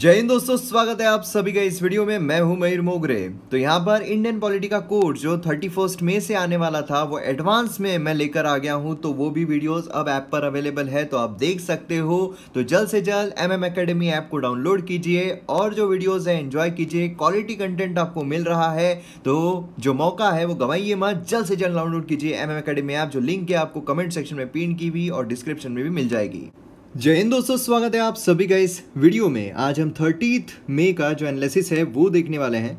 जय हिंद दोस्तों स्वागत है आप सभी का इस वीडियो में मैं हूं मयूर मोगरे तो यहां पर इंडियन पॉलिटी का कोर्स जो थर्टी फर्स्ट मे से आने वाला था वो एडवांस में मैं लेकर आ गया हूं तो वो भी वीडियोस अब ऐप पर अवेलेबल है तो आप देख सकते हो तो जल्द से जल्द एम एम अकेडमी ऐप को डाउनलोड कीजिए और जो वीडियोज़ है एंजॉय कीजिए क्वालिटी कंटेंट आपको मिल रहा है तो जो मौका है वो गवाइए मत जल्द से जल्द डाउनलोड कीजिए एम एम अकेडमी ऐप जो लिंक है आपको कमेंट सेक्शन में पिन की भी और डिस्क्रिप्शन में भी मिल जाएगी जय हिंद दोस्तों स्वागत है आप सभी का इस वीडियो में आज हम थर्टीथ मे का जो एनालिसिस है वो देखने वाले हैं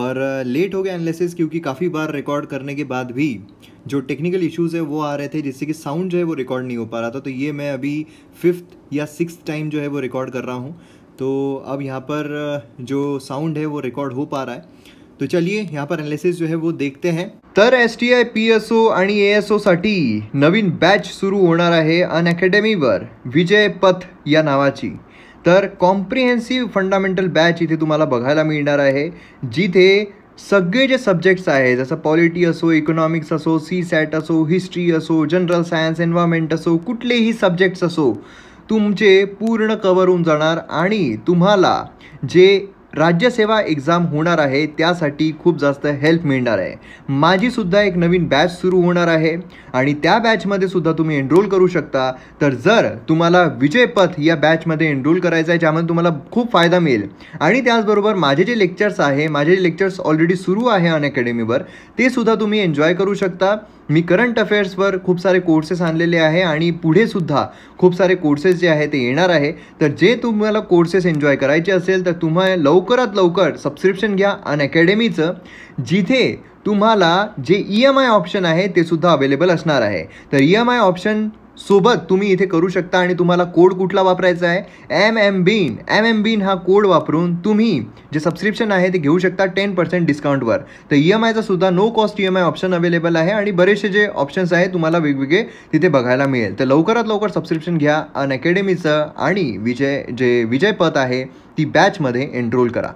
और लेट हो गया एनालिसिस क्योंकि काफ़ी बार रिकॉर्ड करने के बाद भी जो टेक्निकल इश्यूज़ है वो आ रहे थे जिससे कि साउंड जो है वो रिकॉर्ड नहीं हो पा रहा था तो ये मैं अभी फिफ्थ या सिक्स टाइम जो है वो रिकॉर्ड कर रहा हूँ तो अब यहाँ पर जो साउंड है वो रिकॉर्ड हो पा रहा है तो चलिए यहाँ पर एनालिसिस जो है वो देखते हैं तर S T I P S O आणि ए एस ओसाठी नवीन बॅच सुरू होणार आहे अन अकॅडमीवर विजय पथ या नावाची तर कॉम्प्रिहेन्सिव्ह फंडामेंटल बॅच इथे तुम्हाला बघायला मिळणार आहे जिथे सगळे जे सब्जेक्ट्स आहे जसं पॉलिटी असो इकॉनॉमिक्स असो सी सॅट असो हिस्ट्री असो जनरल सायन्स एन्व्हायरमेंट असो कुठलेही सब्जेक्ट्स असो तुमचे पूर्ण कवर होऊन जाणार आणि तुम्हाला जे राज्यसेवा एक्झाम होणार आहे त्यासाठी खूप जास्त हेल्प मिळणार आहे माझीसुद्धा एक नवीन बॅच सुरू होणार आहे आणि त्या बॅचमध्ये सुद्धा तुम्ही एनरोल करू शकता तर जर तुम्हाला विजयपथ या बॅचमध्ये एनरोल करायचं आहे ज्यामध्ये तुम्हाला खूप फायदा मिळेल आणि त्याचबरोबर माझे जे लेक्चर्स आहे माझे जे लेक्चर्स ऑलरेडी सुरू आहे अन अकॅडमीवर ते सुद्धा तुम्ही एन्जॉय करू शकता मी करंट अफेअर्सवर खूप सारे कोर्सेस आणलेले आहे आणि पुढे सुद्धा खूप सारे कोर्सेस जे आहे ते येणार आहे तर जे तुम्हाला कोर्सेस एन्जॉय करायचे असेल तर तुम्हा लवकरात लवकर सबस्क्रिप्शन घ्या अन अकॅडमीचं जिथे तुम्हाला जे ई एम आय ऑप्शन आहे ते सुद्धा अवेलेबल असणार आहे तर ई एम आय ऑप्शन सोबत तुम्ही इथे करू शकता आणि तुम्हाला कोड कुठला वापरायचा आहे M M bean M M bean हा कोड वापरून तुम्ही जे सबस्क्रिप्शन आहे ते घेऊ शकता टेन पर्सेंट डिस्काउंटवर तर ई e एम आयचा सुद्धा no cost E M I option available आहे आणि बरेचसे जे ऑप्शन्स आहे तुम्हाला वेगवेगळे तिथे बघायला मिळेल तर लवकरात लवकर सबस्क्रिप्शन घ्या अन अकॅडमीचं आणि विजय जे विजय पथ आहे ती बॅचमध्ये एनरोल करा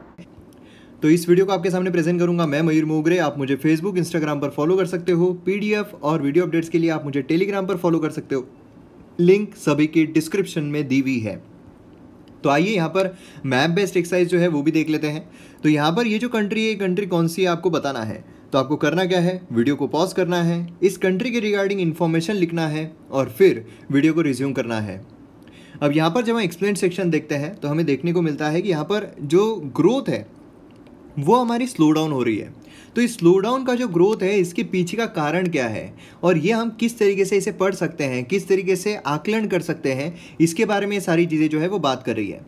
तो इस वीडियो को आपके सामने प्रेजेंट करूंगा मैं मयूर मोगरे आप मुझे फेसबुक इंस्टाग्राम पर फॉलो कर सकते हो पीडीएफ और वीडियो अपडेट्स के लिए आप मुझे टेलीग्राम पर फॉलो कर सकते हो लिंक सभी की डिस्क्रिप्शन में दी हुई है तो आइए यहाँ पर मैप बेस्ड एक्सरसाइज जो है वो भी देख लेते हैं तो यहाँ पर ये जो कंट्री है कंट्री कौन सी है आपको बताना है तो आपको करना क्या है वीडियो को पॉज करना है इस कंट्री के रिगार्डिंग इन्फॉर्मेशन लिखना है और फिर वीडियो को रिज्यूम करना है अब यहाँ पर जब हम एक्सप्लेन सेक्शन देखते हैं तो हमें देखने को मिलता है कि यहाँ पर जो ग्रोथ है वो हमारी स्लो डाउन हो रही है तो इस स्लो डाउन का जो ग्रोथ है इसके पीछे का कारण क्या है और ये हम किस तरीके से इसे पढ़ सकते हैं किस तरीके से आकलन कर सकते हैं इसके बारे में ये सारी चीज़ें जो है वो बात कर रही है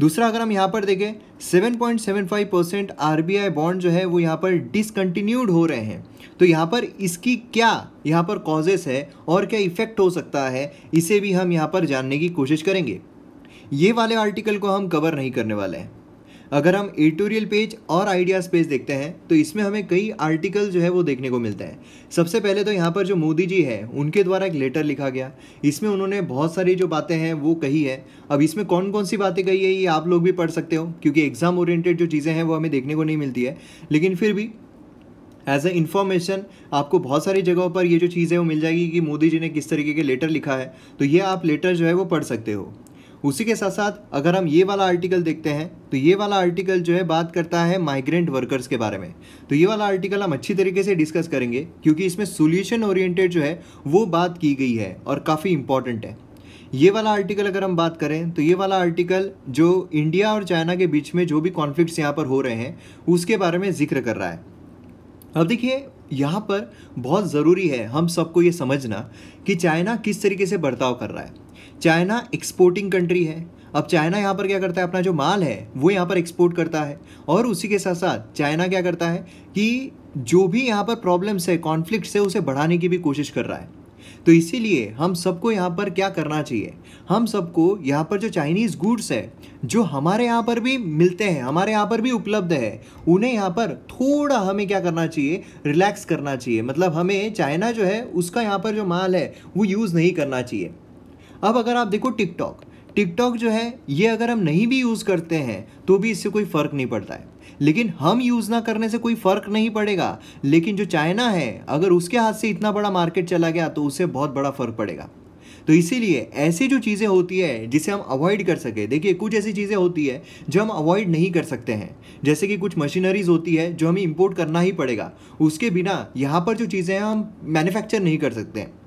दूसरा अगर हम यहाँ पर देखें 7.75 परसेंट आर बॉन्ड जो है वो यहाँ पर डिसकंटिन्यूड हो रहे हैं तो यहाँ पर इसकी क्या यहाँ पर कॉजेस है और क्या इफ़ेक्ट हो सकता है इसे भी हम यहाँ पर जानने की कोशिश करेंगे ये वाले आर्टिकल को हम कवर नहीं करने वाले हैं अगर हम एडिटोरियल पेज और आइडियाज़ पेज देखते हैं तो इसमें हमें कई आर्टिकल जो है वो देखने को मिलता है सबसे पहले तो यहाँ पर जो मोदी जी है उनके द्वारा एक लेटर लिखा गया इसमें उन्होंने बहुत सारी जो बातें हैं वो कही है अब इसमें कौन कौन सी बातें कही है ये आप लोग भी पढ़ सकते हो क्योंकि एग्ज़ाम ओरिएंटेड जो चीज़ें हैं वो हमें देखने को नहीं मिलती है लेकिन फिर भी एज ए इन्फॉर्मेशन आपको बहुत सारी जगहों पर ये जो चीज़ है वो मिल जाएगी कि मोदी जी ने किस तरीके के लेटर लिखा है तो ये आप लेटर जो है वो पढ़ सकते हो उसी के साथ साथ अगर हम ये वाला आर्टिकल देखते हैं तो ये वाला आर्टिकल जो है बात करता है माइग्रेंट वर्कर्स के बारे में तो ये वाला आर्टिकल हम अच्छी तरीके से डिस्कस करेंगे क्योंकि इसमें सोल्यूशन ओरिएंटेड जो है वो बात की गई है और काफ़ी इंपॉर्टेंट है ये वाला आर्टिकल अगर हम बात करें तो ये वाला आर्टिकल जो इंडिया और चाइना के बीच में जो भी कॉन्फ्लिक्ट यहाँ पर हो रहे हैं उसके बारे में जिक्र कर रहा है अब देखिए यहाँ पर बहुत ज़रूरी है हम सबको ये समझना कि चाइना किस तरीके से बर्ताव कर रहा है चाइना एक्सपोर्टिंग कंट्री है अब चाइना यहाँ पर क्या करता है अपना जो माल है वो यहाँ पर एक्सपोर्ट करता है और उसी के साथ साथ चाइना क्या करता है कि जो भी यहाँ पर प्रॉब्लम्स है कॉन्फ्लिक्ट है उसे बढ़ाने की भी कोशिश कर रहा है तो इसीलिए हम सबको यहाँ पर क्या करना चाहिए हम सबको यहाँ पर जो चाइनीज़ गुड्स है जो हमारे यहाँ पर भी मिलते हैं हमारे यहाँ पर भी उपलब्ध है उन्हें यहाँ पर थोड़ा हमें क्या करना चाहिए रिलैक्स करना चाहिए मतलब हमें चाइना जो है उसका यहाँ पर जो माल है वो यूज़ नहीं करना चाहिए अब अगर आप देखो टिकटॉक टिकटॉक जो है ये अगर हम नहीं भी यूज़ करते हैं तो भी इससे कोई फ़र्क नहीं पड़ता है लेकिन हम यूज़ ना करने से कोई फ़र्क नहीं पड़ेगा लेकिन जो चाइना है अगर उसके हाथ से इतना बड़ा मार्केट चला गया तो उससे बहुत बड़ा फ़र्क पड़ेगा तो इसीलिए ऐसी जो चीज़ें होती है जिसे हम अवॉइड कर सके देखिए कुछ ऐसी चीज़ें होती है जो हम अवॉइड नहीं कर सकते हैं जैसे कि कुछ मशीनरीज होती है जो हमें इम्पोर्ट करना ही पड़ेगा उसके बिना यहाँ पर जो चीज़ें हैं हम मैन्युफैक्चर नहीं कर सकते हैं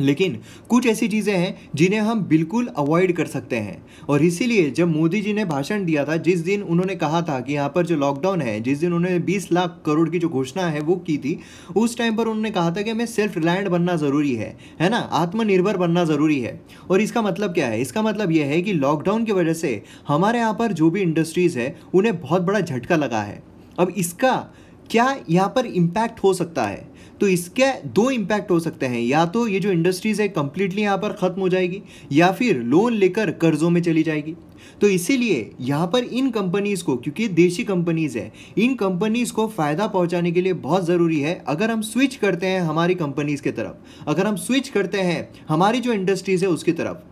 लेकिन कुछ ऐसी चीज़ें हैं जिन्हें हम बिल्कुल अवॉइड कर सकते हैं और इसीलिए जब मोदी जी ने भाषण दिया था जिस दिन उन्होंने कहा था कि यहाँ पर जो लॉकडाउन है जिस दिन उन्होंने 20 लाख करोड़ की जो घोषणा है वो की थी उस टाइम पर उन्होंने कहा था कि हमें सेल्फ रिलायंट बनना ज़रूरी है है ना आत्मनिर्भर बनना ज़रूरी है और इसका मतलब क्या है इसका मतलब यह है कि लॉकडाउन की वजह से हमारे यहाँ पर जो भी इंडस्ट्रीज़ है उन्हें बहुत बड़ा झटका लगा है अब इसका क्या यहाँ पर इम्पैक्ट हो सकता है तो इसके दो इम्पैक्ट हो सकते हैं या तो ये जो इंडस्ट्रीज़ है कम्प्लीटली यहाँ पर ख़त्म हो जाएगी या फिर लोन लेकर कर्ज़ों में चली जाएगी तो इसीलिए यहाँ पर इन कंपनीज़ को क्योंकि देशी कंपनीज़ है इन कंपनीज़ को फ़ायदा पहुँचाने के लिए बहुत ज़रूरी है अगर हम स्विच करते हैं हमारी कंपनीज़ की तरफ अगर हम स्विच करते हैं हमारी जो इंडस्ट्रीज़ है उसकी तरफ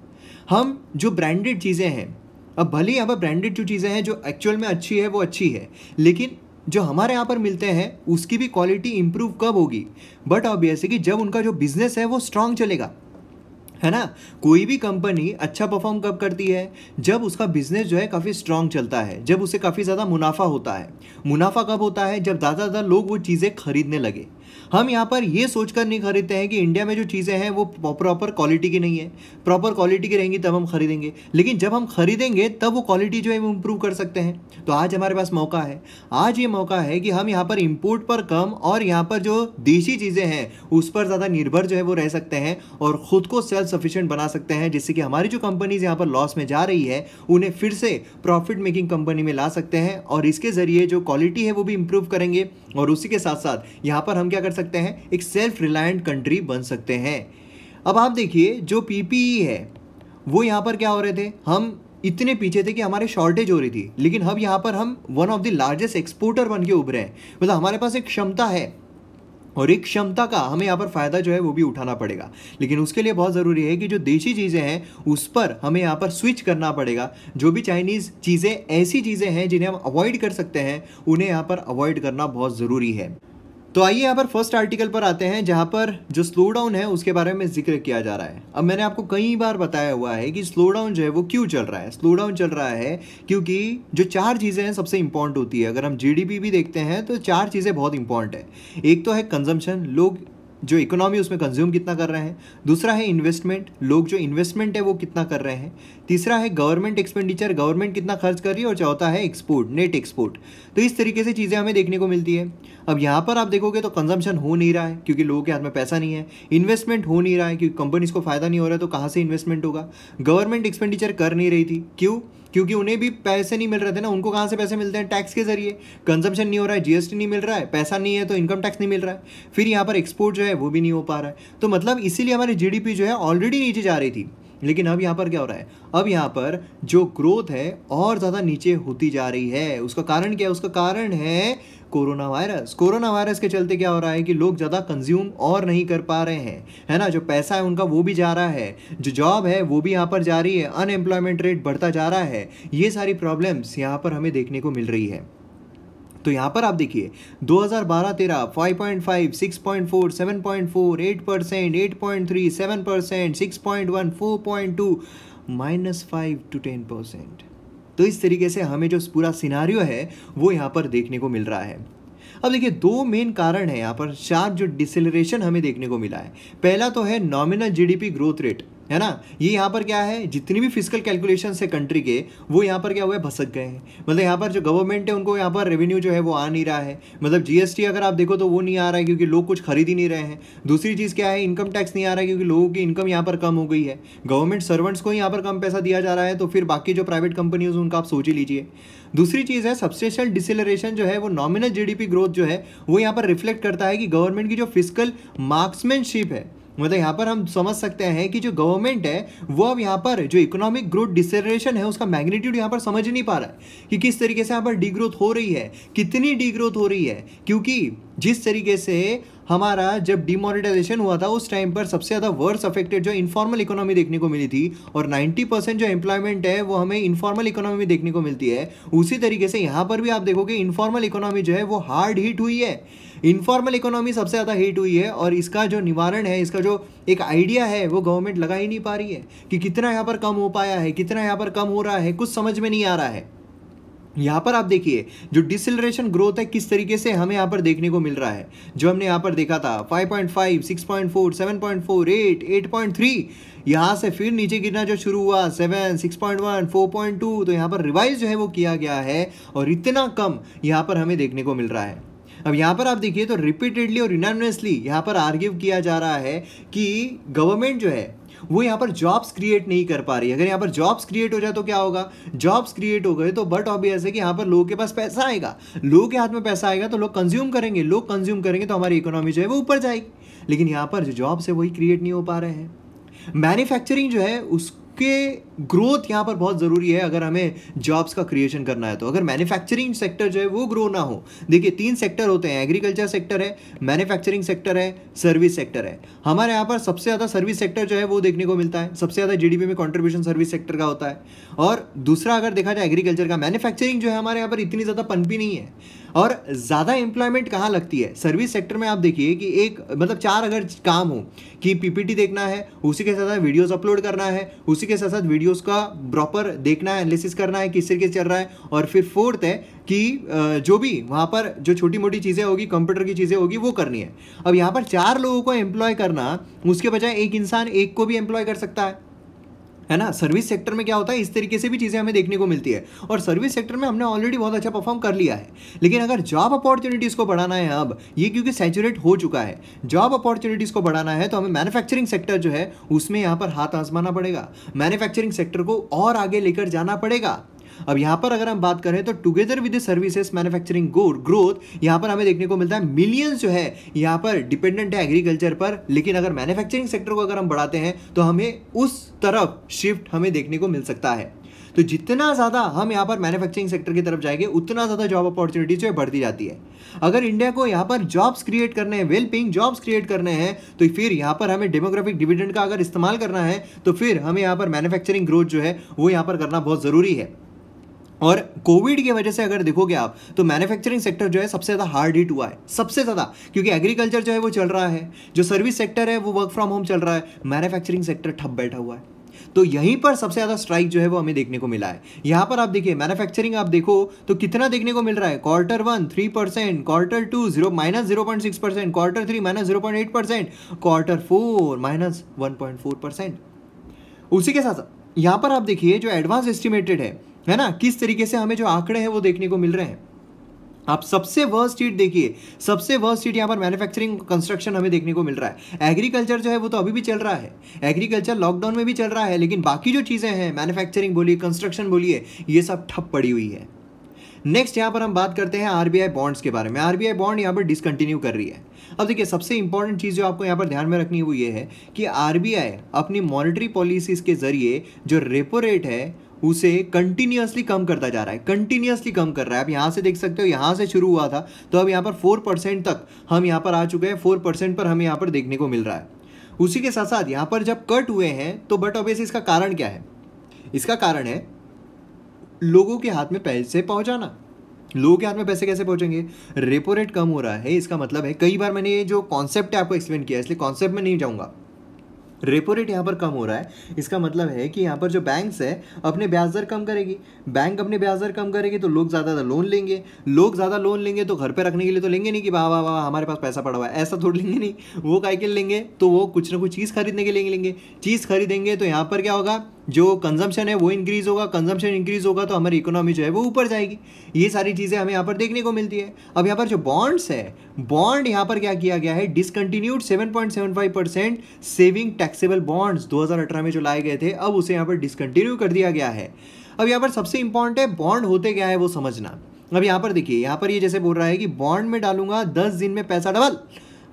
हम जो ब्रांडेड चीज़ें हैं अब भले ही यहाँ पर ब्रांडेड जो चीज़ें हैं जो एक्चुअल में अच्छी है वो अच्छी है लेकिन जो हमारे यहाँ पर मिलते हैं उसकी भी क्वालिटी इम्प्रूव कब होगी बट ऑब्वियस है कि जब उनका जो बिजनेस है वो स्ट्रांग चलेगा है ना कोई भी कंपनी अच्छा परफॉर्म कब करती है जब उसका बिजनेस जो है काफ़ी स्ट्रांग चलता है जब उसे काफ़ी ज़्यादा मुनाफा होता है मुनाफा कब होता है जब ज़्यादा ज़्यादा लोग वो चीज़ें खरीदने लगे हम यहाँ पर ये सोचकर नहीं खरीदते हैं कि इंडिया में जो चीज़ें हैं वो प्रॉपर क्वालिटी की नहीं है प्रॉपर क्वालिटी की रहेंगी तब हम खरीदेंगे लेकिन जब हम खरीदेंगे तब वो क्वालिटी जो है वो इम्प्रूव कर सकते हैं तो आज हमारे पास मौका है आज ये मौका है कि हम यहाँ पर इम्पोर्ट पर कम और यहाँ पर जो देशी चीज़ें हैं उस पर ज़्यादा निर्भर जो है वो रह सकते हैं और ख़ुद को सेल्फ सफिशेंट बना सकते हैं जिससे कि हमारी जो कंपनीज यहाँ पर लॉस में जा रही है उन्हें फिर से प्रॉफिट मेकिंग कंपनी में ला सकते हैं और इसके ज़रिए जो क्वालिटी है वो भी इम्प्रूव करेंगे और उसी के साथ साथ यहाँ पर हम क्या कर सकते हैं एक सेल्फ रिलायंट कंट्री बन सकते हैं अब आप देखिए जो पीपीई e है वो यहाँ पर क्या हो रहे थे हम इतने पीछे थे कि हमारे शॉर्टेज हो रही थी लेकिन अब यहाँ पर हम one of the largest exporter बन के उभरे हैं मतलब हमारे पास एक क्षमता है और एक क्षमता का हमें यहाँ पर फ़ायदा जो है वो भी उठाना पड़ेगा लेकिन उसके लिए बहुत ज़रूरी है कि जो देशी चीज़ें हैं उस पर हमें यहाँ पर स्विच करना पड़ेगा जो भी चाइनीज़ चीज़ें ऐसी चीज़ें हैं जिन्हें हम अवॉइड कर सकते हैं उन्हें यहाँ पर अवॉइड करना बहुत ज़रूरी है तो आइए यहाँ पर फर्स्ट आर्टिकल पर आते हैं जहाँ पर जो स्लो डाउन है उसके बारे में जिक्र किया जा रहा है अब मैंने आपको कई बार बताया हुआ है कि स्लो डाउन जो है वो क्यों चल रहा है स्लो डाउन चल रहा है क्योंकि जो चार चीज़ें हैं सबसे इंपॉर्टेंट होती है अगर हम जी भी देखते हैं तो चार चीज़ें बहुत इंपॉर्टेंट है एक तो है कंजम्पशन लोग जो इकोनॉमी उसमें कंज्यूम कितना कर रहे हैं दूसरा है इन्वेस्टमेंट लोग जो इन्वेस्टमेंट है वो कितना कर रहे हैं तीसरा है गवर्नमेंट एक्सपेंडिचर गवर्नमेंट कितना खर्च कर रही है और चौथा है एक्सपोर्ट नेट एक्सपोर्ट तो इस तरीके से चीज़ें हमें देखने को मिलती है अब यहाँ पर आप देखोगे तो कंजम्पशन हो नहीं रहा है क्योंकि लोगों के हाथ में पैसा नहीं है इन्वेस्टमेंट हो नहीं रहा है क्योंकि कंपनीज को फ़ायदा नहीं हो रहा है तो कहाँ से इन्वेस्टमेंट होगा गवर्नमेंट एक्सपेंडिचर कर नहीं रही थी क्यों क्योंकि उन्हें भी पैसे नहीं मिल रहे थे ना उनको कहाँ से पैसे मिलते हैं टैक्स के जरिए कंजम्पशन नहीं हो रहा है जीएसटी नहीं मिल रहा है पैसा नहीं है तो इनकम टैक्स नहीं मिल रहा है फिर यहाँ पर एक्सपोर्ट जो है वो भी नहीं हो पा रहा है तो मतलब इसीलिए हमारी जी जो है ऑलरेडी नीचे जा रही थी लेकिन अब यहाँ पर क्या हो रहा है अब यहाँ पर जो ग्रोथ है और ज़्यादा नीचे होती जा रही है उसका कारण क्या है उसका कारण है कोरोना वायरस कोरोना वायरस के चलते क्या हो रहा है कि लोग ज़्यादा कंज्यूम और नहीं कर पा रहे हैं है ना जो पैसा है उनका वो भी जा रहा है जो जॉब है वो भी यहाँ पर जा रही है अनएम्प्लॉयमेंट रेट बढ़ता जा रहा है ये सारी प्रॉब्लम्स यहाँ पर हमें देखने को मिल रही है तो यहाँ पर आप देखिए 2012-13 5.5, 6.4, 7.4, 8 percent eight point three seven percent six point one four point two minus five to ten percent तो इस तरीके से हमें जो पूरा सिनारियो है वो यहाँ पर देखने को मिल रहा है अब देखिए दो मेन कारण है यहाँ पर शार्प जो डिसलरेशन हमें देखने को मिला है पहला तो है नॉमिनल जीडीपी ग्रोथ रेट है ना ये यहाँ पर क्या है जितनी भी फिजिकल कैलकुलेशन है कंट्री के वो यहाँ पर क्या हुआ है भसक गए हैं मतलब यहाँ पर जो गवर्नमेंट है उनको यहाँ पर रेवेन्यू जो है वो आ नहीं रहा है मतलब जीएसटी अगर आप देखो तो वो नहीं आ रहा है क्योंकि लोग कुछ खरीद ही नहीं रहे हैं दूसरी चीज़ क्या है इनकम टैक्स नहीं आ रहा है क्योंकि लोगों की इनकम यहाँ पर कम हो गई है गवर्नमेंट सर्वेंट्स को यहाँ पर कम पैसा दिया जा रहा है तो फिर बाकी जो प्राइवेट कंपनीज उनका आप सोच ही लीजिए दूसरी चीज़ है सब्सटेशल डिसलरेशन जो है वो नॉमिनल जी ग्रोथ जो है वो यहाँ पर रिफ्लेक्ट करता है कि गवर्नमेंट की जो फिजिकल मार्क्समैनशिप है मतलब यहाँ पर हम समझ सकते हैं कि जो गवर्नमेंट है वो अब यहाँ पर जो इकोनॉमिक ग्रोथ डिसेलरेशन है उसका मैग्नीट्यूड यहाँ पर समझ नहीं पा रहा है कि किस तरीके से यहाँ पर डीग्रोथ हो रही है कितनी डीग्रोथ हो रही है क्योंकि जिस तरीके से हमारा जब डिमोनिटाइजेशन हुआ था उस टाइम पर सबसे ज़्यादा वर्स अफेक्टेड जो इन्फॉर्मल इकोनॉमी देखने को मिली थी और 90 परसेंट जो एम्प्लॉयमेंट है वो हमें इन्फॉर्मल इकोनॉमी में देखने को मिलती है उसी तरीके से यहाँ पर भी आप देखोगे इन्फॉर्मल इकोनॉमी जो है वो हार्ड हिट हुई है इनफॉर्मल इकोनॉमी सबसे ज़्यादा हिट हुई है और इसका जो निवारण है इसका जो एक आइडिया है वो गवर्नमेंट लगा ही नहीं पा रही है कि कितना यहाँ पर कम हो पाया है कितना यहाँ पर कम हो रहा है कुछ समझ में नहीं आ रहा है यहाँ पर आप देखिए जो डिसलरेशन ग्रोथ है किस तरीके से हमें यहाँ पर देखने को मिल रहा है जो हमने यहाँ पर देखा था 5.5, 6.4, 7.4, 8, 8.3 यहाँ से फिर नीचे गिरना जो शुरू हुआ 7, 6.1, 4.2 तो यहाँ पर रिवाइज जो है वो किया गया है और इतना कम यहाँ पर हमें देखने को मिल रहा है अब यहाँ पर आप देखिए तो रिपीटेडली और यूनानसली यहाँ पर आर्ग्यू किया जा रहा है कि गवर्नमेंट जो है वो यहाँ पर जॉब्स क्रिएट नहीं कर पा रही अगर यहाँ पर जॉब्स क्रिएट हो जाए तो क्या होगा जॉब्स क्रिएट हो गए तो बट ऑब्वियस है कि यहाँ पर लोगों के पास पैसा आएगा लोगों के हाथ में पैसा आएगा तो लोग कंज्यूम करेंगे लोग कंज्यूम करेंगे तो हमारी इकोनॉमी जो है वो ऊपर जाएगी लेकिन यहाँ पर जो जॉब्स है वही क्रिएट नहीं हो पा रहे हैं मैन्युफैक्चरिंग जो है उस कि ग्रोथ यहाँ पर बहुत ज़रूरी है अगर हमें जॉब्स का क्रिएशन करना है तो अगर मैन्युफैक्चरिंग सेक्टर जो है वो ग्रो ना हो देखिए तीन सेक्टर होते हैं एग्रीकल्चर सेक्टर है मैन्युफैक्चरिंग सेक्टर है सर्विस सेक्टर है हमारे यहाँ पर सबसे ज़्यादा सर्विस सेक्टर जो है वो देखने को मिलता है सबसे ज़्यादा जी में कॉन्ट्रीब्यूशन सर्विस सेक्टर का होता है और दूसरा अगर देखा जाए एग्रीकल्चर का मैन्युफैक्चरिंग जो है हमारे यहाँ पर इतनी ज़्यादा पनपी नहीं है और ज़्यादा एम्प्लॉयमेंट कहाँ लगती है सर्विस सेक्टर में आप देखिए कि एक मतलब चार अगर काम हो कि पीपीटी देखना है उसी के साथ साथ वीडियोज़ अपलोड करना है उसी के साथ साथ वीडियोज़ का प्रॉपर देखना है एनालिसिस करना है किस तरीके से चल रहा है और फिर फोर्थ है कि जो भी वहाँ पर जो छोटी मोटी चीज़ें होगी कंप्यूटर की चीज़ें होगी वो करनी है अब यहाँ पर चार लोगों को एम्प्लॉय करना उसके बजाय एक इंसान एक को भी एम्प्लॉय कर सकता है है ना सर्विस सेक्टर में क्या होता है इस तरीके से भी चीज़ें हमें देखने को मिलती है और सर्विस सेक्टर में हमने ऑलरेडी बहुत अच्छा परफॉर्म कर लिया है लेकिन अगर जॉब अपॉर्चुनिटीज़ को बढ़ाना है अब ये क्योंकि सैचुरेट हो चुका है जॉब अपॉर्चुनिटीज़ को बढ़ाना है तो हमें मैन्युफैक्चरिंग सेक्टर जो है उसमें यहाँ पर हाथ आजमाना पड़ेगा मैन्युफैक्चरिंग सेक्टर को और आगे लेकर जाना पड़ेगा अब यहां पर अगर हम बात करें तो together with services manufacturing growth यहां पर हमें देखने को मिलता है मिलियंस जो है यहां पर डिपेंडेंट है एग्रीकल्चर पर लेकिन अगर मैन्युफैक्चरिंग सेक्टर को अगर हम बढ़ाते हैं तो हमें उस तरफ शिफ्ट हमें देखने को मिल सकता है तो जितना ज़्यादा हम यहाँ पर मैन्युफैक्चरिंग सेक्टर की तरफ जाएंगे उतना ज़्यादा जॉब अपॉर्चुनिटीज जो है बढ़ती जाती है अगर इंडिया को यहाँ पर जॉब्स क्रिएट करने हैं वेल पेइंग जॉब्स क्रिएट करने हैं तो फिर यहाँ पर हमें डेमोग्राफिक डिविडेंड का अगर इस्तेमाल करना है तो फिर हमें यहाँ पर मैन्युफैक्चरिंग ग्रोथ जो है वो यहाँ पर करना बहुत ज़रूरी है और कोविड की वजह से अगर देखोगे आप तो मैन्युफैक्चरिंग सेक्टर जो है सबसे ज़्यादा हार्ड हिट हुआ है सबसे ज़्यादा क्योंकि एग्रीकल्चर जो है वो चल रहा है जो सर्विस सेक्टर है वो वर्क फ्रॉम होम चल रहा है मैन्युफैक्चरिंग सेक्टर ठप बैठा हुआ है तो यहीं पर सबसे ज़्यादा स्ट्राइक जो है वो हमें देखने को मिला है यहाँ पर आप देखिए मैन्युफैक्चरिंग आप देखो तो कितना देखने को मिल रहा है quarter one three percent quarter two zero minus zero point six percent quarter three minus zero point eight percent quarter four minus one point four percent उसी के साथ यहाँ पर आप देखिए जो एडवांस एस्टिमेटेड है है ना किस तरीके से हमें जो आंकड़े हैं वो देखने को मिल रहे हैं आप सबसे वर्स्ट सीट देखिए सबसे वर्स्ट सीट यहाँ पर मैन्युफैक्चरिंग कंस्ट्रक्शन हमें देखने को मिल रहा है एग्रीकल्चर जो है वो तो अभी भी चल रहा है एग्रीकल्चर लॉकडाउन में भी चल रहा है लेकिन बाकी जो चीज़ें हैं मैन्युफैक्चरिंग बोलिए कंस्ट्रक्शन बोलिए ये सब ठप पड़ी हुई है नेक्स्ट यहाँ पर हम बात करते हैं आर बॉन्ड्स के बारे में आरबीआई बॉन्ड यहाँ पर डिसकंटिन्यू कर रही है अब देखिए सबसे इंपॉर्टेंट चीज़ जो आपको यहाँ पर ध्यान में रखनी है वो ये है कि आरबीआई अपनी मॉनिटरी पॉलिसीज़ के जरिए जो रेपो रेट है उसे कंटिन्यूसली कम करता जा रहा है कंटिन्यूसली कम कर रहा है आप यहाँ से देख सकते हो यहाँ से शुरू हुआ था तो अब यहाँ पर फोर परसेंट तक हम यहाँ पर आ चुके हैं फोर परसेंट पर हमें यहाँ पर देखने को मिल रहा है उसी के साथ साथ यहाँ पर जब कट हुए हैं तो बट ऑबियस इसका कारण क्या है इसका कारण है लोगों के हाथ में पैसे पहुँचाना लोगों के हाथ में पैसे कैसे पहुंचेंगे रेपो रेट कम हो रहा है इसका मतलब है कई बार मैंने ये जो कॉन्सेप्ट है आपको एक्सप्लेन किया इसलिए कॉन्सेप्ट में नहीं जाऊँगा रेपो रेट यहाँ पर कम हो रहा है इसका मतलब है कि यहाँ पर जो बैंक्स है अपने ब्याज दर कम करेगी बैंक अपने ब्याज दर कम करेगी तो लोग ज़्यादा लोन लेंगे लोग ज़्यादा लोन लेंगे तो घर पर रखने के लिए तो लेंगे नहीं कि वाह वाह वाह हमारे पास पैसा पड़ा हुआ है ऐसा थोड़ी लेंगे नहीं वो काइकिल लेंगे तो वो कुछ ना कुछ चीज़ खरीदने के लिए लेंगे चीज़ खरीदेंगे तो यहाँ पर क्या होगा जो कंजम्पशन है वो इंक्रीज़ होगा कंजम्पशन इंक्रीज़ होगा तो हमारी इकोनॉमी जो है वो ऊपर जाएगी ये सारी चीज़ें हमें यहाँ पर देखने को मिलती है अब यहाँ पर जो बॉन्ड्स है बॉन्ड यहाँ पर क्या किया गया है discontinued 7.75 percent saving taxable bonds 2018 में जो लाए गए थे अब उसे यहाँ पर डिसकंटिन्यू कर दिया गया है अब यहाँ पर सबसे इंपॉर्टेंट है बॉन्ड होते क्या है वो समझना अब यहाँ पर देखिए यहाँ पर ये यह जैसे बोल रहा है कि बॉन्ड में डालूंगा दस दिन में पैसा डबल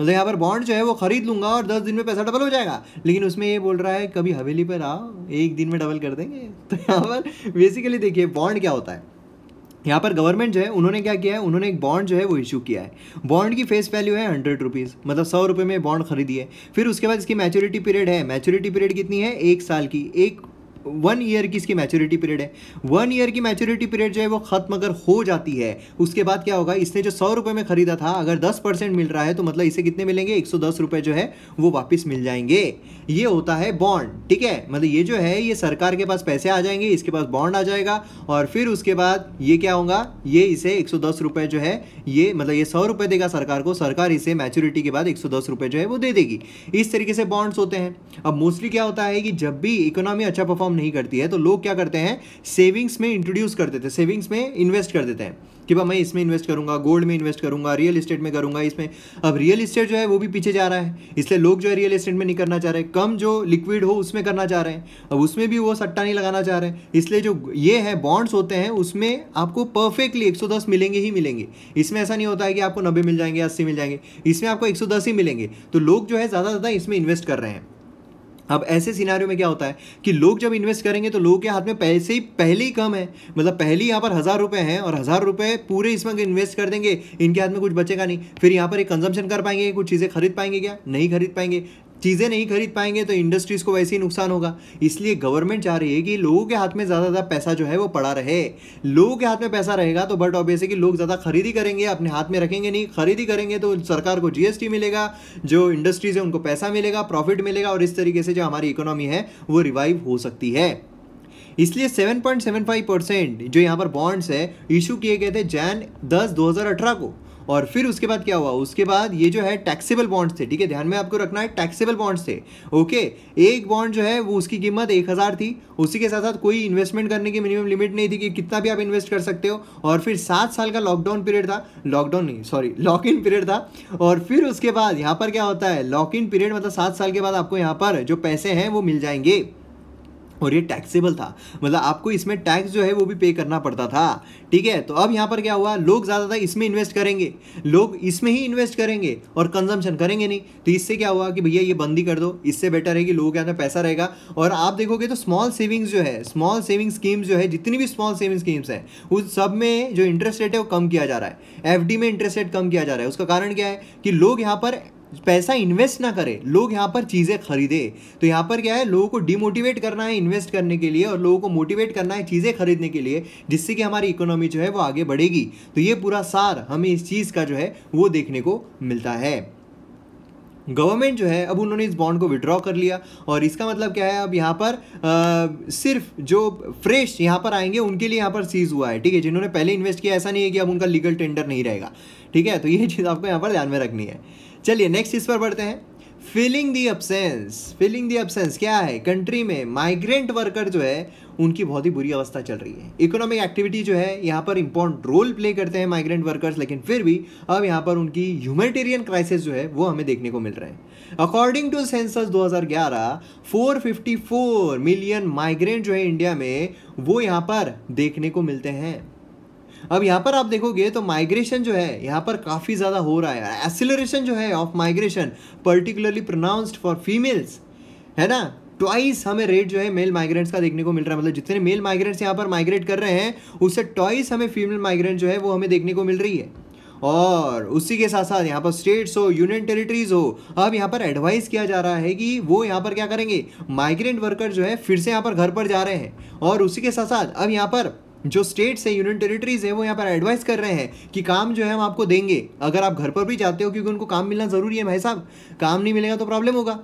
मतलब यहाँ पर बॉन्ड जो है वो खरीद लूंगा और दस दिन में पैसा डबल हो जाएगा लेकिन उसमें ये बोल रहा है कभी हवेली पर आओ एक दिन में डबल कर देंगे तो यहाँ पर बेसिकली देखिए बॉन्ड क्या होता है यहाँ पर गवर्नमेंट जो है उन्होंने क्या किया है उन्होंने एक बॉन्ड जो है वो इशू किया है बॉन्ड की फेस वैल्यू है हंड्रेड रुपीज़ मतलब सौ रुपये में बॉन्ड खरीदी है फिर उसके बाद इसकी मैच्योरिटी पीरियड है मैच्योरिटी पीरियड कितनी है एक साल की एक वन ईयर की इसकी मैच्योरिटी पीरियड है वन ईयर की मैच्योरिटी पीरियड जो है वो ख़त्म अगर हो जाती है उसके बाद क्या होगा इसने जो सौ रुपये में खरीदा था अगर दस परसेंट मिल रहा है तो मतलब इसे कितने मिलेंगे एक सौ दस रुपये जो है वो वापस मिल जाएंगे ये होता है बॉन्ड ठीक है मतलब ये जो है ये सरकार के पास पैसे आ जाएंगे इसके पास बॉन्ड आ जाएगा और फिर उसके बाद ये क्या होगा ये इसे एक सौ दस रुपये जो है ये मतलब ये सौ रुपये देगा सरकार को सरकार इसे मैच्योरिटी के बाद एक सौ दस रुपये जो है वो दे देगी इस तरीके से बॉन्ड्स होते हैं अब मोस्टली क्या होता है कि जब भी इकोनॉमी अच्छा परफॉर्म परफॉर्म नहीं करती है तो लोग क्या करते हैं सेविंग्स में इंट्रोड्यूस कर देते हैं सेविंग्स में इन्वेस्ट कर देते हैं कि भाई मैं इसमें इन्वेस्ट करूंगा गोल्ड में इन्वेस्ट करूंगा रियल इस्टेट में करूंगा इसमें अब रियल इस्टेट जो है वो भी पीछे जा रहा है इसलिए लोग जो है रियल इस्टेट में नहीं करना चाह रहे कम जो लिक्विड हो उसमें करना चाह रहे हैं अब उसमें भी वो सट्टा नहीं लगाना चाह रहे हैं इसलिए जो ये है बॉन्ड्स होते हैं उसमें आपको परफेक्टली एक मिलेंगे ही मिलेंगे इसमें ऐसा नहीं होता है कि आपको नब्बे मिल जाएंगे अस्सी मिल जाएंगे इसमें आपको एक ही मिलेंगे तो लोग जो है ज़्यादा ज़्यादा इसमें इन्वेस्ट कर रहे हैं अब ऐसे सिनारियों में क्या होता है कि लोग जब इन्वेस्ट करेंगे तो लोगों के हाथ में पैसे ही पहले ही कम है मतलब पहले ही यहाँ पर हज़ार रुपये हैं और हज़ार रुपये पूरे इसमें इन्वेस्ट कर देंगे इनके हाथ में कुछ बचेगा नहीं फिर यहाँ पर एक कंजम्पशन कर पाएंगे कुछ चीज़ें खरीद पाएंगे क्या नहीं खरीद पाएंगे चीज़ें नहीं खरीद पाएंगे तो इंडस्ट्रीज़ को वैसे ही नुकसान होगा इसलिए गवर्नमेंट चाह रही है कि लोगों के हाथ में ज़्यादा ज़्यादा पैसा जो है वो पड़ा रहे लोगों के हाथ में पैसा रहेगा तो बट ऑब्वियस है कि लोग ज़्यादा खरीदी करेंगे अपने हाथ में रखेंगे नहीं खरीदी करेंगे तो सरकार को जीएसटी मिलेगा जो इंडस्ट्रीज़ है उनको पैसा मिलेगा प्रॉफिट मिलेगा और इस तरीके से जो हमारी इकोनॉमी है वो रिवाइव हो सकती है इसलिए 7.75 परसेंट जो यहाँ पर बॉन्ड्स है इशू किए गए थे जैन 10 2018 को और फिर उसके बाद क्या हुआ उसके बाद ये जो है टैक्सेबल बॉन्ड्स थे ठीक है ध्यान में आपको रखना है टैक्सेबल बॉन्ड्स थे ओके एक बॉन्ड जो है वो उसकी कीमत एक हज़ार थी उसी के साथ साथ कोई इन्वेस्टमेंट करने की मिनिमम लिमिट नहीं थी कि कितना भी आप इन्वेस्ट कर सकते हो और फिर सात साल का लॉकडाउन पीरियड था लॉकडाउन नहीं सॉरी लॉक इन पीरियड था और फिर उसके बाद यहाँ पर क्या होता है लॉक इन पीरियड मतलब सात साल के बाद आपको यहाँ पर जो पैसे हैं वो मिल जाएंगे और ये टैक्सेबल था मतलब आपको इसमें टैक्स जो है वो भी पे करना पड़ता था ठीक है तो अब यहाँ पर क्या हुआ लोग ज़्यादातर इसमें इन्वेस्ट करेंगे लोग इसमें ही इन्वेस्ट करेंगे और कंजम्पशन करेंगे नहीं तो इससे क्या हुआ कि भैया ये बंदी कर दो इससे बेटर है कि लोगों के अंदर पैसा रहेगा और आप देखोगे तो स्मॉल सेविंग्स जो है स्मॉल सेविंग स्कीम्स जो है जितनी भी स्मॉल सेविंग स्कीम्स हैं उस सब में जो इंटरेस्ट रेट है वो कम किया जा रहा है एफ में इंटरेस्ट रेट कम किया जा रहा है उसका कारण क्या है कि लोग यहाँ पर पैसा इन्वेस्ट ना करे लोग यहाँ पर चीज़ें खरीदे तो यहाँ पर क्या है लोगों को डिमोटिवेट करना है इन्वेस्ट करने के लिए और लोगों को मोटिवेट करना है चीज़ें खरीदने के लिए जिससे कि हमारी इकोनॉमी जो है वो आगे बढ़ेगी तो ये पूरा सार हमें इस चीज़ का जो है वो देखने को मिलता है गवर्नमेंट जो है अब उन्होंने इस बॉन्ड को विड्रॉ कर लिया और इसका मतलब क्या है अब यहाँ पर आ, सिर्फ जो फ्रेश यहाँ पर आएंगे उनके लिए यहाँ पर सीज हुआ है ठीक है जिन्होंने पहले इन्वेस्ट किया ऐसा नहीं है कि अब उनका लीगल टेंडर नहीं रहेगा ठीक है तो ये चीज़ आपको यहाँ पर ध्यान में रखनी है चलिए नेक्स्ट इस पर बढ़ते हैं filling the absence filling the absence क्या है कंट्री में माइग्रेंट वर्कर जो है उनकी बहुत ही बुरी अवस्था चल रही है इकोनॉमिक एक्टिविटी जो है यहाँ पर इंपॉर्टेंट रोल प्ले करते हैं माइग्रेंट वर्कर्स लेकिन फिर भी अब यहाँ पर उनकी ह्यूमेटेरियन क्राइसिस जो है वो हमें देखने को मिल रहे हैं according to census 2011 four million migrant जो है इंडिया में वो यहाँ पर देखने को मिलते हैं अब यहाँ पर आप देखोगे तो माइग्रेशन जो है यहाँ पर काफ़ी ज़्यादा हो रहा है एसिलरेशन जो है of migration particularly pronounced for females है ना ट्वाइस हमें रेट जो है मेल माइग्रेंट्स का देखने को मिल रहा है मतलब जितने मेल माइग्रेंट्स यहाँ पर माइग्रेट कर रहे हैं उससे ट्वाइस हमें फीमेल माइग्रेंट जो है वो हमें देखने को मिल रही है और उसी के साथ साथ यहाँ पर स्टेट्स हो यूनियन टेरिटरीज हो अब यहाँ पर एडवाइस किया जा रहा है कि वो यहाँ पर क्या करेंगे माइग्रेंट वर्कर जो है फिर से यहाँ पर घर पर जा रहे हैं और उसी के साथ साथ अब यहाँ पर जो स्टेट्स हैं यूनियन टेरिटरीज हैं वो यहाँ पर एडवाइस कर रहे हैं कि काम जो है हम आपको देंगे अगर आप घर पर भी जाते हो क्योंकि उनको काम मिलना ज़रूरी है भाई साहब काम नहीं मिलेगा तो प्रॉब्लम होगा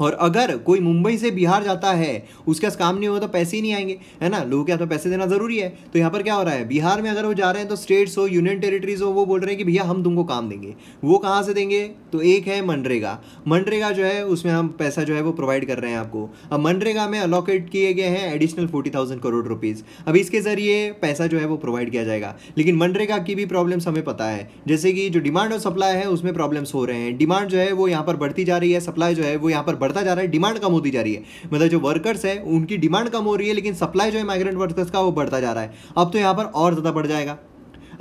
और अगर कोई मुंबई से बिहार जाता है उसके पास काम नहीं होगा तो पैसे ही नहीं आएंगे है ना लोगों के हाथ में पैसे देना ज़रूरी है तो यहाँ पर क्या हो रहा है बिहार में अगर वो जा रहे हैं तो स्टेट्स हो यूनियन टेरिटरीज हो वो बोल रहे हैं कि भैया हम तुमको काम देंगे वो कहाँ से देंगे तो एक है मनरेगा मनरेगा जो है उसमें हम पैसा जो है वो प्रोवाइड कर रहे हैं आपको अब मनरेगा में अलॉकेट किए गए हैं additional forty thousand crore rupees अब इसके ज़रिए पैसा जो है वो प्रोवाइड किया जाएगा लेकिन मनरेगा की भी प्रॉब्लम्स हमें पता है जैसे कि जो डिमांड और सप्लाई है उसमें प्रॉब्लम्स हो रहे हैं डिमांड जो है वो यहाँ पर बढ़ती जा रही है सप्लाई जो है वो यहाँ पर बढ़ता जा रहा है डिमांड कम होती जा रही है मतलब जो वर्कर्स है उनकी डिमांड कम हो रही है लेकिन सप्लाई जो है माइग्रेंट वर्कर्स का वो बढ़ता जा रहा है अब तो यहाँ पर और ज़्यादा बढ़ जाएगा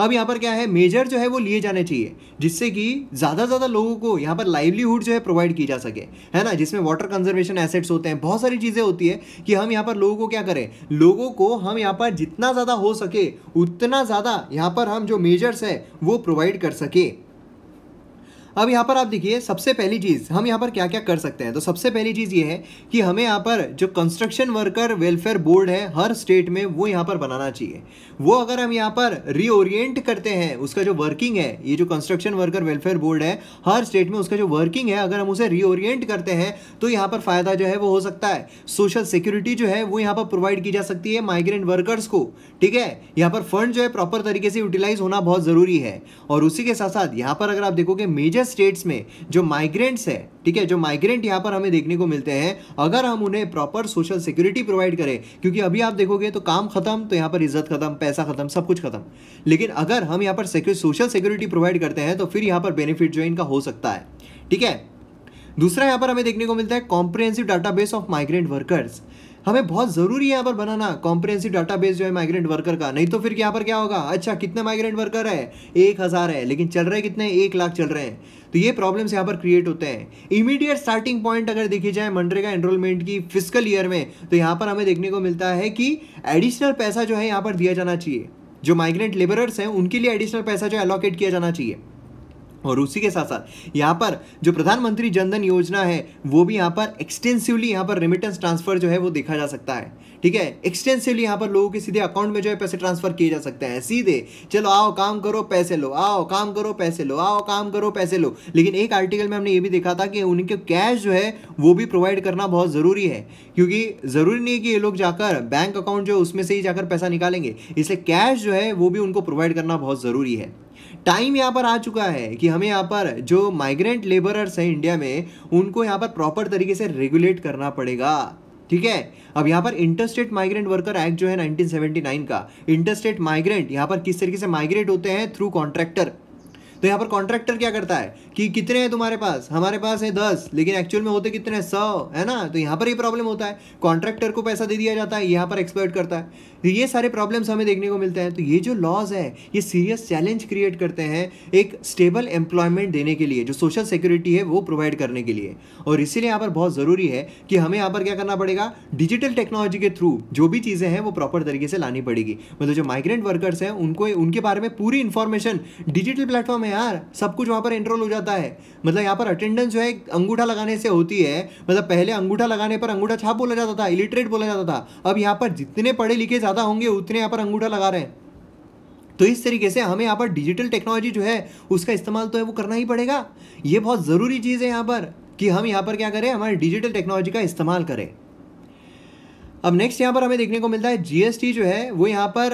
अब यहाँ पर क्या है मेजर जो है वो लिए जाने चाहिए जिससे कि ज़्यादा से ज़्यादा लोगों को यहाँ पर लाइवलीहुड जो है प्रोवाइड की जा सके है ना जिसमें वाटर कंजर्वेशन एसेट्स होते हैं बहुत सारी चीज़ें होती है कि हम यहाँ पर लोगों को क्या करें लोगों को हम यहाँ पर जितना ज़्यादा हो सके उतना ज़्यादा यहाँ पर हम जो मेजर्स है वो प्रोवाइड कर सके अब यहाँ पर आप देखिए सबसे पहली चीज़ हम यहाँ पर क्या क्या कर सकते हैं तो सबसे पहली चीज़ ये है कि हमें यहाँ पर जो कंस्ट्रक्शन वर्कर वेलफेयर बोर्ड है हर स्टेट में वो यहाँ पर बनाना चाहिए वो अगर हम यहाँ पर रीओरिएंट करते हैं उसका जो वर्किंग है ये जो कंस्ट्रक्शन वर्कर वेलफेयर बोर्ड है हर स्टेट में उसका जो वर्किंग है अगर हम उसे रीओरिएंट करते हैं तो यहाँ पर फ़ायदा जो है वो हो सकता है सोशल सिक्योरिटी जो है वो यहाँ पर प्रोवाइड की जा सकती है माइग्रेंट वर्कर्स को ठीक है यहाँ पर फंड जो है प्रॉपर तरीके से यूटिलाइज होना बहुत ज़रूरी है और उसी के साथ साथ यहाँ पर अगर आप देखोगे मेजर स्टेट्स में जो माइग्रेंट्स है ठीक है जो माइग्रेंट यहाँ पर हमें देखने को मिलते हैं अगर हम उन्हें प्रॉपर सोशल सिक्योरिटी प्रोवाइड करें क्योंकि अभी आप देखोगे तो काम खत्म तो यहाँ पर इज्जत खत्म पैसा खत्म सब कुछ खत्म लेकिन अगर हम यहाँ पर सोशल सिक्योरिटी प्रोवाइड करते हैं तो फिर यहाँ पर बेनिफिट जो इनका हो सकता है ठीक है दूसरा यहाँ पर हमें देखने को मिलता है comprehensive database of migrant workers हमें बहुत ज़रूरी है यहाँ पर बनाना कॉम्प्रेहेंसिव डाटाबेस जो है माइग्रेंट वर्कर का नहीं तो फिर यहाँ पर क्या होगा अच्छा कितने माइग्रेंट वर्कर है एक हज़ार है लेकिन चल रहे कितने एक लाख चल रहे हैं तो ये प्रॉब्लम्स यहाँ पर क्रिएट होते हैं इमीडिएट स्टार्टिंग पॉइंट अगर देखी जाए मनरेगा एनरोलमेंट की फिजिकल ईयर में तो यहाँ पर हमें देखने को मिलता है कि एडिशनल पैसा जो है यहाँ पर दिया जाना चाहिए जो माइग्रेंट लेबरर्स हैं उनके लिए एडिशनल पैसा जो एलोकेट किया जाना चाहिए और उसी के साथ साथ यहाँ पर जो प्रधानमंत्री जनधन योजना है वो भी यहाँ पर एक्सटेंसिवली यहाँ पर रिमिटेंस ट्रांसफर जो है वो देखा जा सकता है ठीक है एक्सटेंसिवली यहाँ पर लोगों के सीधे अकाउंट में जो है पैसे ट्रांसफर किए जा सकते हैं सीधे चलो आओ काम करो पैसे लो आओ काम करो पैसे लो आओ काम करो पैसे लो लेकिन एक आर्टिकल में हमने ये भी देखा था कि उनके कैश जो है वो भी प्रोवाइड करना बहुत ज़रूरी है क्योंकि ज़रूरी नहीं है कि ये लोग जाकर बैंक अकाउंट जो है उसमें से ही जाकर पैसा निकालेंगे इसलिए कैश जो है वो भी उनको प्रोवाइड करना बहुत ज़रूरी है टाइम यहाँ पर आ चुका है कि हमें यहाँ पर जो माइग्रेंट लेबरर्स हैं इंडिया में उनको यहाँ पर प्रॉपर तरीके से रेगुलेट करना पड़ेगा ठीक है अब यहाँ पर इंटरस्टेट माइग्रेंट वर्कर एक्ट जो है 1979 का इंटरस्टेट माइग्रेंट यहाँ पर किस तरीके से माइग्रेट होते हैं थ्रू कॉन्ट्रैक्टर तो यहाँ पर कॉन्ट्रैक्टर क्या करता है कि कितने हैं तुम्हारे पास हमारे पास है दस लेकिन एक्चुअल में होते कितने हैं सौ है ना तो यहाँ पर ये प्रॉब्लम होता है कॉन्ट्रैक्टर को पैसा दे दिया जाता है यहाँ पर एक्सपर्ट करता है तो ये सारे प्रॉब्लम्स हमें देखने को मिलते हैं तो ये जो लॉज है ये सीरियस चैलेंज क्रिएट करते हैं एक स्टेबल एम्प्लॉयमेंट देने के लिए जो सोशल सिक्योरिटी है वो प्रोवाइड करने के लिए और इसीलिए यहाँ पर बहुत ज़रूरी है कि हमें यहाँ पर क्या करना पड़ेगा डिजिटल टेक्नोलॉजी के थ्रू जो भी चीज़ें हैं वो प्रॉपर तरीके से लानी पड़ेगी मतलब जो माइग्रेंट वर्कर्स हैं उनको उनके बारे में पूरी इन्फॉर्मेशन डिजिटल प्लेटफॉर्म में यार सब कुछ वहाँ पर एंट्रोल हो जाता है मतलब यहाँ पर अटेंडेंस जो है अंगूठा लगाने से होती है मतलब पहले अंगूठा लगाने पर अंगूठा छाप बोला जाता था इलिटरेट बोला जाता था अब यहाँ पर जितने पढ़े लिखे ज़्यादा होंगे उतने यहाँ पर अंगूठा लगा रहे हैं तो इस तरीके से हमें यहाँ पर डिजिटल टेक्नोलॉजी जो है उसका इस्तेमाल तो है वो करना ही पड़ेगा ये बहुत ज़रूरी चीज़ है यहाँ पर कि हम यहाँ पर क्या करें हमारे डिजिटल टेक्नोलॉजी का इस्तेमाल करें अब नेक्स्ट यहाँ पर हमें देखने को मिलता है जीएसटी जो है वो यहाँ पर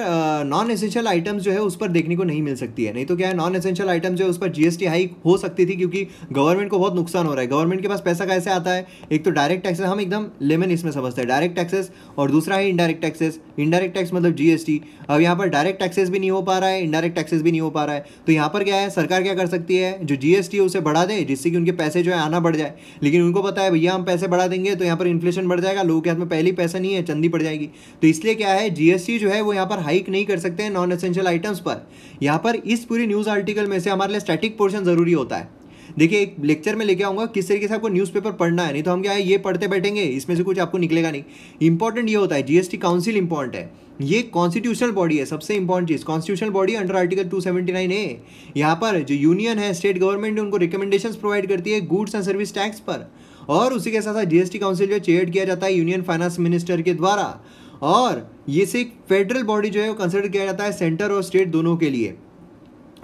नॉन एसेंशियल आइटम्स जो है उस पर देखने को नहीं मिल सकती है नहीं तो क्या है नॉन एसेंशियल आइटम्स जो है उस पर जीएसटी हाइक हो सकती थी क्योंकि गवर्नमेंट को बहुत नुकसान हो रहा है गवर्नमेंट के पास पैसा कैसे आता है एक तो डायरेक्ट टैक्सेस हम एकदम लेमन इसमें समझते हैं डायरेक्ट टैक्सेस और दूसरा है इनडायरेक्ट टैक्सेस इनडायरेक्ट टैक्स मतलब जीएसटी अब यहाँ पर डायरेक्ट टैक्सेस भी नहीं हो पा रहा है इनडायरेक्ट टैक्सेस भी नहीं हो पा रहा है तो यहाँ पर क्या है सरकार क्या कर सकती है जो जीएसटी है उसे बढ़ा दे जिससे कि उनके पैसे जो है आना बढ़ जाए लेकिन उनको पता है भैया हम पैसे बढ़ा देंगे तो यहाँ पर इन्फ्लेशन बढ़ जाएगा लोगों के हाथ में पहले पैसा नहीं नहीं है चंदी पड़ जाएगी तो इसलिए क्या है जीएसटी जो है वो यहाँ पर हाइक नहीं कर सकते हैं नॉन असेंशियल आइटम्स पर यहाँ पर इस पूरी न्यूज़ आर्टिकल में से हमारे लिए स्टैटिक पोर्शन ज़रूरी होता है देखिए एक लेक्चर में लेके आऊँगा किस तरीके से आपको न्यूज़पेपर पढ़ना है नहीं तो हम क्या है ये पढ़ते बैठेंगे इसमें से कुछ आपको निकलेगा नहीं इंपॉर्टेंट ये होता है जीएसटी काउंसिल इंपॉर्टेंट है ये कॉन्स्टिट्यूशनल बॉडी है सबसे इंपॉर्टेंट चीज़ constitutional body under article 279 A यहाँ पर जो यूनियन है स्टेट गवर्नमेंट उनको रिकमेंडेशन प्रोवाइड करती है गुड्स एंड सर्विस टैक्स पर और उसी के साथ साथ जीएसटी काउंसिल जो चेयर किया जाता है यूनियन फाइनेंस मिनिस्टर के द्वारा और ये से एक फेडरल बॉडी जो है वो कंसिडर किया जाता है सेंटर और स्टेट दोनों के लिए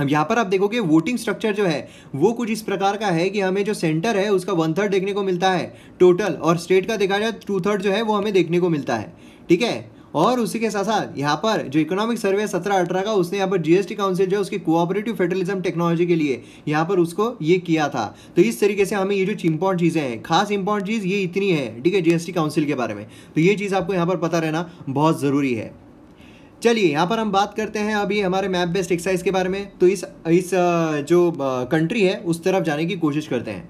अब यहाँ पर आप देखोगे वोटिंग स्ट्रक्चर जो है वो कुछ इस प्रकार का है कि हमें जो सेंटर है उसका वन थर्ड देखने को मिलता है टोटल और स्टेट का देखा जाए टू थर्ड जो है वो हमें देखने को मिलता है ठीक है और उसी के साथ साथ यहाँ पर जो इकोनॉमिक सर्वे सत्रह अठारह का उसने यहाँ पर जीएसटी काउंसिल जो है उसकी कोऑपरेटिव फेडरलिज्म टेक्नोलॉजी के लिए यहाँ पर उसको ये किया था तो इस तरीके से हमें ये जो इंपॉर्टेंट चीज़ें हैं खास इंपॉर्टेंट चीज़ ये इतनी है ठीक है जीएसटी काउंसिल के बारे में तो ये चीज़ आपको यहाँ पर पता रहना बहुत ज़रूरी है चलिए यहाँ पर हम बात करते हैं अभी हमारे मैप बेस्ड एक्सरसाइज के बारे में तो इस इस जो कंट्री है उस तरफ जाने की कोशिश करते हैं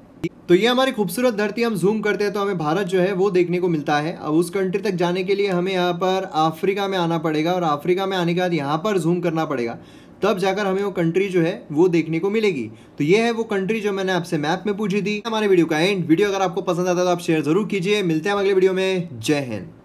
तो ये हमारी खूबसूरत धरती हम जूम करते हैं तो हमें भारत जो है वो देखने को मिलता है अब उस कंट्री तक जाने के लिए हमें यहाँ पर अफ्रीका में आना पड़ेगा और अफ्रीका में आने के बाद यहाँ पर जूम करना पड़ेगा तब जाकर हमें वो कंट्री जो है वो देखने को मिलेगी तो ये है वो कंट्री जो मैंने आपसे मैप में पूछी थी हमारे वीडियो का एंड वीडियो अगर आपको पसंद आता है तो आप शेयर जरूर कीजिए मिलते हैं अगले वीडियो में जय हिंद